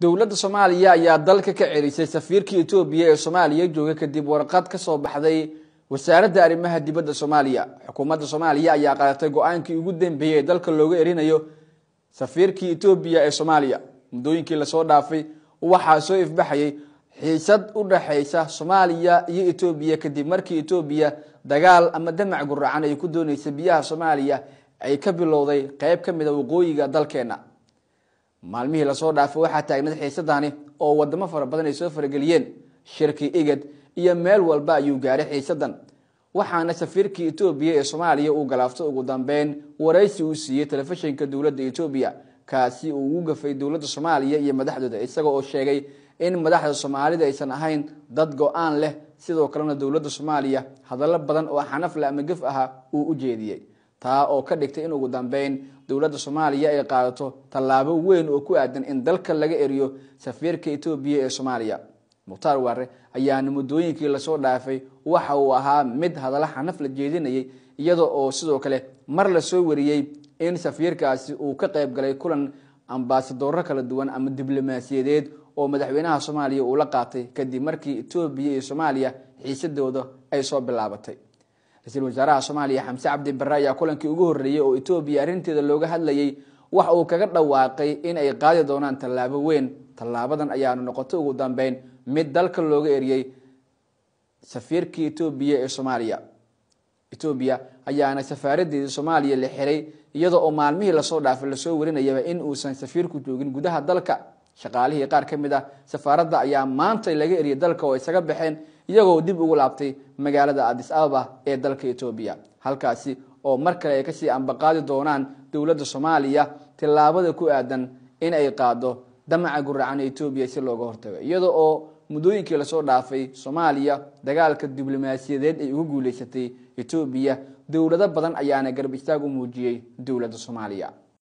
dowladda soomaaliya ayaa dalka ka celisay safiirkii etoobiya ee soomaaliya jooga kadib warqad kasoo baxday wasaaradda arrimaha dibadda soomaaliya xukuumadda soomaaliya ayaa qaadatay go-aankii ugu dambeeyey ee dalka looga erinayo safiirkii etoobiya ee soomaaliya muddooyinkii lasoo dhaafay waxaa soo ifbaxayay xiisad u dhaxaysa soomaaliya iyo etoobiya kadib markii etoobiya dagaal ama damac guracan ay ku doonaysa biyaha soomaaliya ay ka bilowday qayb ka mid a ah waqooyiga dalkeena maalmihii lasoo dhaafay waxaa taagnay xiisadani oo wadamo fara badan ay soo farageliyeen shirki igad iyo meel walba ayuu gaaray xiisadan waxaana safiirkii etoobiya ee soomaaliya uu galaafto ugu dambeyn waraysi uu siiyey telefishinka dowladda etoobiya kaasi uu ugu gafay dowladda soomaaliya iyo madaxdooda isaga oo sheegay in madaxda soomaalida aysan ahayn dad go-aan leh sidoo kalena dowladda soomaaliya hadallo badan oo xanaf le ama gef aha uu u jeediyey taa oo ka dhigtay in ugu dambeyn dowladda soomaaliya ay qaadato tallaabo weyn oo ku aadan in dalka laga eriyo safiirka etoobiya ee soomaaliya mukhtaar waare ayaana muddooyinkii lasoo dhaafay waxa uu ahaa mid hadala xanaf la jeedinayay iyada oo sidoo kale mar lasoo wariyey in safiirkaasi uu ka qayb galay kulan ambaasadoro kala duwan ama diblomaasiyadeed oo madaxweynaha soomaaliya uu la qaatay kadib markii etoobiya iyo soomaaliya xiisadooda ay soo bilaabatay ra-iisul wasaaraha soomaaliya xamse cabdi bare ayaa kulankii ugu horreeyey oo etoobiya arrinteeda looga hadlayay waxa uu kaga dhawaaqay in ay qaadi doonaan tallaabo weyn tallaabadan ayaanu noqotay ugu dambeyn mid dalka looga eriyey safiirkii etoobiya ee soomaaliya etoobiya ayaana safaaradeedii soomaaliya la xiray iyadoo oo maalmihii lasoo dhaafay lasoo warinayaba in uusan safiirku joogin gudaha dalka shaqaalihii qaar ka mid ah safaaradda ayaa maanta laga eriyay dalka oo isaga baxeen iyagoo dib ugu laabtay magaalada adis ababa ee dalka etoobiya halkaasi oo mar kale ay kasii ambaqaadi doonaan dowladda soomaaliya tillaabada ku aadan in ay qaado damaca guracan etoobiya si looga hortago iyada oo muddooyinkii lasoo dhaafay soomaaliya dagaalka diblomaasiyadeed ay ugu guuleysatay etoobiya dowlado badan ayaana garbistaag u muujiyey dowladda soomaaliya